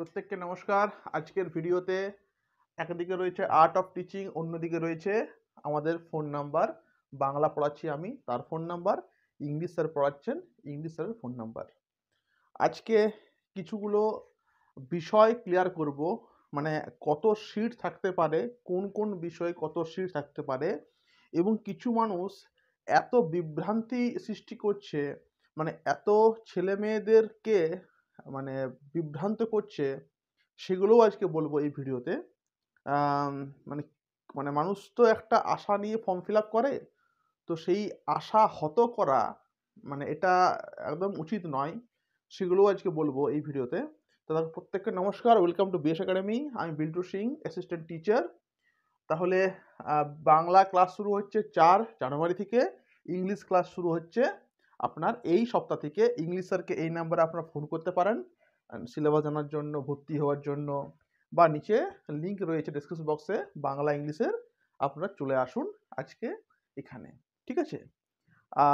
প্রত্যেককে নমস্কার আজকের ভিডিওতে একদিকে রয়েছে আর্ট অফ টিচিং অন্যদিকে রয়েছে আমাদের ফোন নাম্বার বাংলা পড়াচ্ছি আমি তার ফোন নাম্বার ইংলিশ স্যার পড়াচ্ছেন ইংলিশ স্যারের ফোন নাম্বার আজকে কিছুগুলো বিষয় ক্লিয়ার করব মানে কত সিট থাকতে পারে কোন কোন বিষয়ে কত সিট থাকতে পারে এবং কিছু মানুষ এত বিভ্রান্তি সৃষ্টি করছে মানে এত ছেলে মেয়েদেরকে মানে বিভ্রান্ত করছে সেগুলোও আজকে বলবো এই ভিডিওতে মানে মানে মানুষ তো একটা আশা নিয়ে ফর্ম ফিল আপ করে তো সেই আশা হত করা মানে এটা একদম উচিত নয় সেগুলোও আজকে বলবো এই ভিডিওতে তাদের প্রত্যেককে নমস্কার ওয়েলকাম টু বিএস একাডেমি আমি বিল্টু সিং অ্যাসিস্ট্যান্ট টিচার তাহলে বাংলা ক্লাস শুরু হচ্ছে চার জানুয়ারি থেকে ইংলিশ ক্লাস শুরু হচ্ছে আপনার এই সপ্তাহ থেকে ইংলিশ স্যারকে এই নাম্বারে আপনার ফোন করতে পারেন সিলেবাস জানার জন্য ভর্তি হওয়ার জন্য বা নিচে লিঙ্ক রয়েছে ডিসক্রিপশন বক্সে বাংলা ইংলিশের আপনারা চলে আসুন আজকে এখানে ঠিক আছে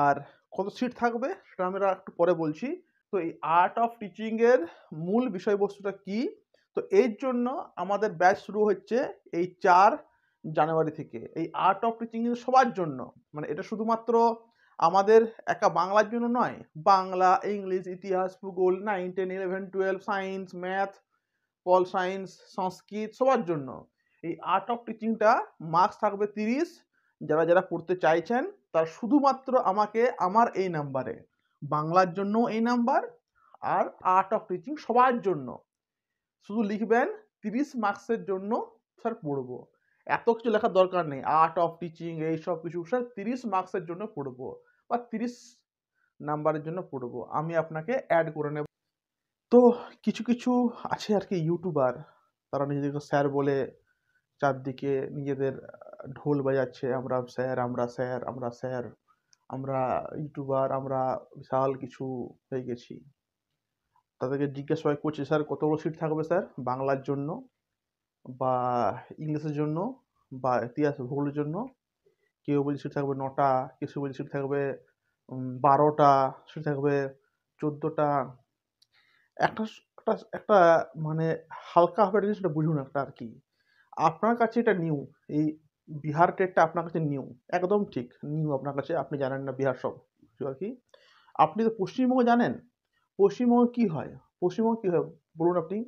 আর কত সিট থাকবে সেটা আমরা একটু পরে বলছি তো এই আর্ট অফ টিচিংয়ের মূল বিষয়বস্তুটা কি তো এর জন্য আমাদের ব্যাচ শুরু হচ্ছে এই চার জানুয়ারি থেকে এই আর্ট অফ টিচিং সবার জন্য মানে এটা শুধুমাত্র আমাদের একা বাংলার জন্য নয় বাংলা ইংলিশ ইতিহাস ভূগোল nine ten eleven twelve science math pol science Sanskrit সবার জন্য এই আর্ট অফ টিচিংটা মার্কস থাকবে তিরিশ যারা যারা পড়তে চাইছেন তারা শুধুমাত্র আমাকে আমার এই নাম্বারে বাংলার জন্য এই নাম্বার আর আর্ট অফ টিচিং সবার জন্য শুধু লিখবেন তিরিশ মার্কসের জন্য স্যার পড়বো এত কিছু লেখার দরকার নেই আর্ট অফ টিচিং এইসব কিছু স্যার তিরিশ মার্কসের জন্য পড়বো বা তিরিশ নাম্বারের জন্য পড়বো আমি আপনাকে অ্যাড করে নেব তো কিছু কিছু আছে আর কি ইউটিউবার তারা নিজেদেরকে স্যার বলে চারদিকে নিজেদের ঢোল বাজাচ্ছে আমরা স্যার আমরা স্যার আমরা স্যার আমরা ইউটিউবার আমরা বিশাল কিছু হয়ে গেছি তাদেরকে জিজ্ঞাসা হয় করছি স্যার কতগুলো সিট থাকবে স্যার বাংলার জন্য বা ইংলিশের জন্য বা ইতিহাস ভূগোলের জন্য কেউ বলছে সেটা থাকবে নটা কেউ বলছে সেটা থাকবে বারোটা সেটা থাকবে চোদ্দোটা একটা একটা একটা মানে হালকা হবে এটা সেটা বুঝুন একটা আর কি আপনার কাছে এটা নিউ এই বিহার টেটটা আপনার কাছে নিউ একদম ঠিক নিউ আপনার কাছে আপনি জানেন না বিহার সব কিছু আর কি আপনি তো পশ্চিমবঙ্গ জানেন পশ্চিমবঙ্গে কী হয় পশ্চিমবঙ্গে কী হয় বলুন আপনি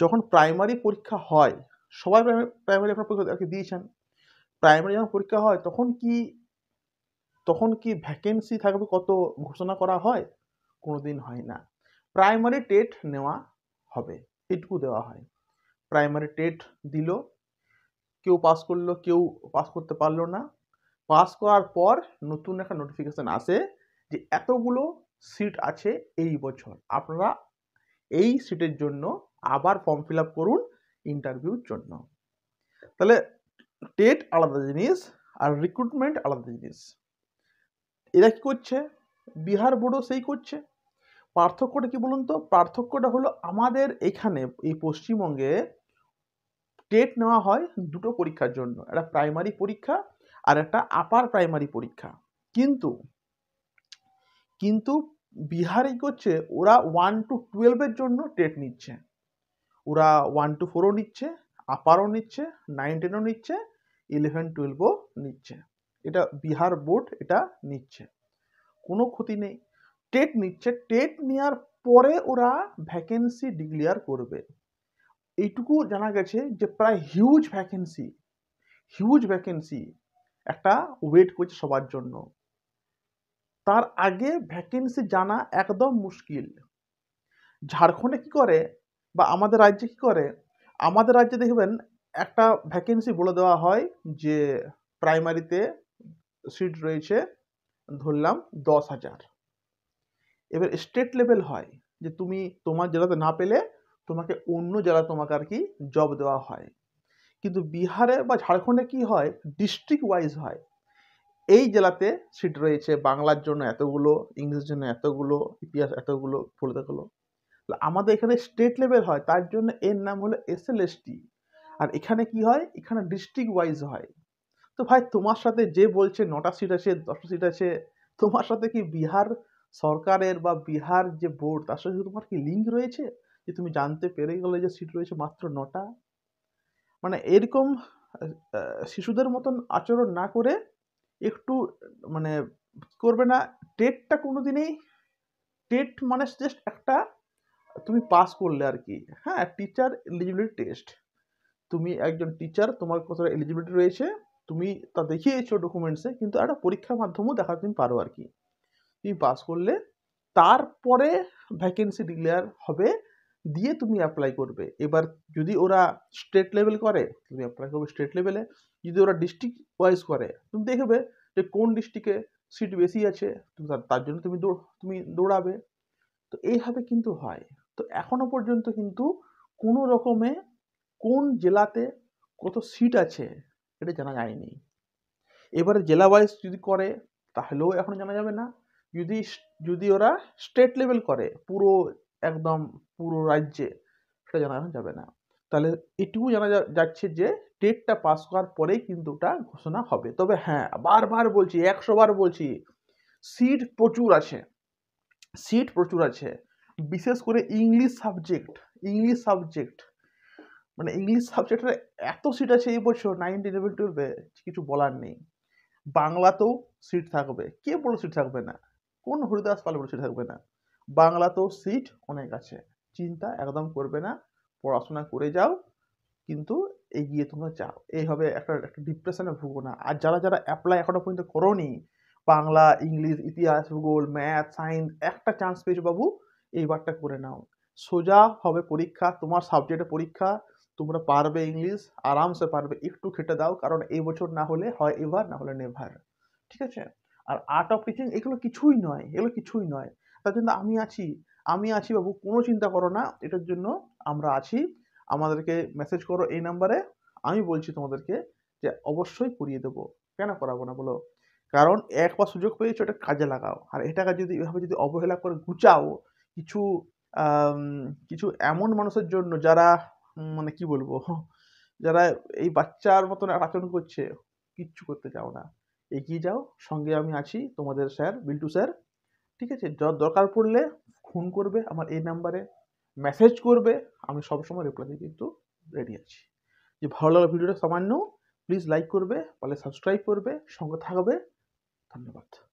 যখন প্রাইমারি পরীক্ষা হয় সবাই প্রাইমারি আপনার পরীক্ষা দিয়েছেন প্রাইমারি যখন পরীক্ষা হয় তখন কি তখন কি ভ্যাকেন্সি থাকবে কত ঘোষণা করা হয় কোনো দিন হয় না প্রাইমারি টেট নেওয়া হবে এটুকু দেওয়া হয় প্রাইমারি টেট দিল কেউ পাস করলো কেউ পাস করতে পারলো না পাস করার পর নতুন একটা নোটিফিকেশান আসে যে এতগুলো সিট আছে এই বছর আপনারা এই সিটের জন্য আবার ফর্ম ফিল আপ করুন ইন্টারভিউর জন্য তাহলে টেট আলাদা জিনিস আর রিক্রুটমেন্ট আলাদা জিনিস এরা কী করছে বিহার বোর্ডও সেই করছে পার্থক্যটা কি বলুন তো পার্থক্যটা হলো আমাদের এখানে এই পশ্চিমবঙ্গে টেট নেওয়া হয় দুটো পরীক্ষার জন্য একটা প্রাইমারি পরীক্ষা আর একটা আপার প্রাইমারি পরীক্ষা কিন্তু কিন্তু বিহারে করছে ওরা ওয়ান টু টুয়েলভের জন্য টেট নিচ্ছে ওরা ওয়ান টু ফোরও নিচ্ছে আপারও নিচ্ছে নাইন টেনও নিচ্ছে ইলেভেন টুয়েলভও নিচ্ছে এটা বিহার বোর্ড এটা নিচ্ছে কোনো ক্ষতি নেই টেট নিচ্ছে টেট নেওয়ার পরে ওরা ভ্যাকেন্সি ডিক্লেয়ার করবে এইটুকু জানা গেছে যে প্রায় হিউজ ভ্যাকেন্সি হিউজ ভ্যাকেন্সি একটা ওয়েট করছে সবার জন্য তার আগে ভ্যাকেন্সি জানা একদম মুশকিল ঝাড়খণ্ডে কি করে বা আমাদের রাজ্যে কী করে আমাদের রাজ্যে দেখবেন একটা ভ্যাকেন্সি বলে দেওয়া হয় যে প্রাইমারিতে সিট রয়েছে ধরলাম দশ হাজার এবার স্টেট লেভেল হয় যে তুমি তোমার জেলাতে না পেলে তোমাকে অন্য জেলা তোমাকে আর কি জব দেওয়া হয় কিন্তু বিহারে বা ঝাড়খণ্ডে কি হয় ডিস্ট্রিক্ট ওয়াইজ হয় এই জেলাতে সিট রয়েছে বাংলার জন্য এতগুলো ইংলিশের জন্য এতগুলো ইতিহাস এতগুলো বলে দেখালো আমাদের এখানে স্টেট লেভেল হয় তার জন্য এর নাম হলো টি আর এখানে কি হয় এখানে ডিস্ট্রিক্ট ওয়াইজ হয় তো ভাই তোমার সাথে যে বলছে নটা সিট আছে দশটা সিট আছে তোমার সাথে কি বিহার সরকারের বা বিহার যে বোর্ড তার সাথে তোমার কি লিঙ্ক রয়েছে যে তুমি জানতে পেরে গেলে যে সিট রয়েছে মাত্র নটা মানে এরকম শিশুদের মতন আচরণ না করে একটু মানে করবে না টেটটা কোনো দিনই টেট মানে জাস্ট একটা তুমি পাস করলে আর কি হ্যাঁ টিচার এলিজিবিলিটি টেস্ট তুমি একজন টিচার তোমার কতটা এলিজিবিলিটি রয়েছে তুমি তা দেখিয়েছো ডকুমেন্টসে কিন্তু একটা পরীক্ষার মাধ্যমেও দেখা তুমি পারো আর কি তুমি পাস করলে তারপরে ভ্যাকেন্সি ডিক্লেয়ার হবে দিয়ে তুমি অ্যাপ্লাই করবে এবার যদি ওরা স্টেট লেভেল করে তুমি অ্যাপ্লাই করবে স্টেট লেভেলে যদি ওরা ডিস্ট্রিক্ট ওয়াইজ করে তুমি দেখবে যে কোন ডিস্ট্রিক্টে সিট বেশি আছে তুমি তার জন্য তুমি তুমি দৌড়াবে তো এইভাবে কিন্তু হয় তো এখনো পর্যন্ত কিন্তু কোনো রকমে কোন জেলাতে কত সিট আছে এটা জানা যায়নি এবারে জেলা ওয়াইজ যদি করে তাহলেও এখন জানা যাবে না যদি যদি ওরা স্টেট লেভেল করে পুরো একদম পুরো রাজ্যে সেটা জানা যাবে না তাহলে এটুকু জানা যাচ্ছে যে টেটটা পাস করার পরেই কিন্তু ওটা ঘোষণা হবে তবে হ্যাঁ বারবার বলছি একশো বার বলছি সিট প্রচুর আছে সিট প্রচুর আছে বিশেষ করে ইংলিশ সাবজেক্ট ইংলিশ সাবজেক্ট মানে ইংলিশ সাবজেক্টের এত সিট আছে এই বছর নাইন টেন ইলেভেন টুয়েলভে কিছু বলার নেই বাংলাতেও সিট থাকবে কে বড়ো সিট থাকবে না কোন হরিদাস পালে বড়ো সিট থাকবে না বাংলাতেও সিট অনেক আছে চিন্তা একদম করবে না পড়াশোনা করে যাও কিন্তু এগিয়ে তোমরা যাও এইভাবে একটা একটা ডিপ্রেশনে ভুগো না আর যারা যারা অ্যাপ্লাই এখনও পর্যন্ত করো বাংলা ইংলিশ ইতিহাস ভূগোল ম্যাথ সায়েন্স একটা চান্স পেয়েছো বাবু এইবারটা করে নাও সোজা হবে পরীক্ষা তোমার সাবজেক্টে পরীক্ষা তোমরা পারবে ইংলিশ আরামসে পারবে একটু খেটে দাও কারণ এই বছর না হলে হয় এবার না হলে নেভার ঠিক আছে আর আর্ট অফ টিচিং এগুলো কিছুই নয় এগুলো কিছুই নয় তার জন্য আমি আছি আমি আছি বাবু কোনো চিন্তা করো না এটার জন্য আমরা আছি আমাদেরকে মেসেজ করো এই নাম্বারে আমি বলছি তোমাদেরকে যে অবশ্যই করিয়ে দেবো কেন করাবো না বলো কারণ একবার সুযোগ পেয়েছো এটা কাজে লাগাও আর এটাকে যদি এভাবে যদি অবহেলা করে গুচাও কিছু কিছু এমন মানুষের জন্য যারা মানে কি বলবো যারা এই বাচ্চার মতন আচরণ করছে কিচ্ছু করতে চাও না এগিয়ে যাও সঙ্গে আমি আছি তোমাদের স্যার বিল্টু স্যার ঠিক আছে দরকার পড়লে ফোন করবে আমার এই নাম্বারে মেসেজ করবে আমি সবসময় রিপ্লাই দিয়ে কিন্তু রেডি আছি যে ভালো লাগলো ভিডিওটা সামান্য প্লিজ লাইক করবে পারলে সাবস্ক্রাইব করবে সঙ্গে থাকবে ধন্যবাদ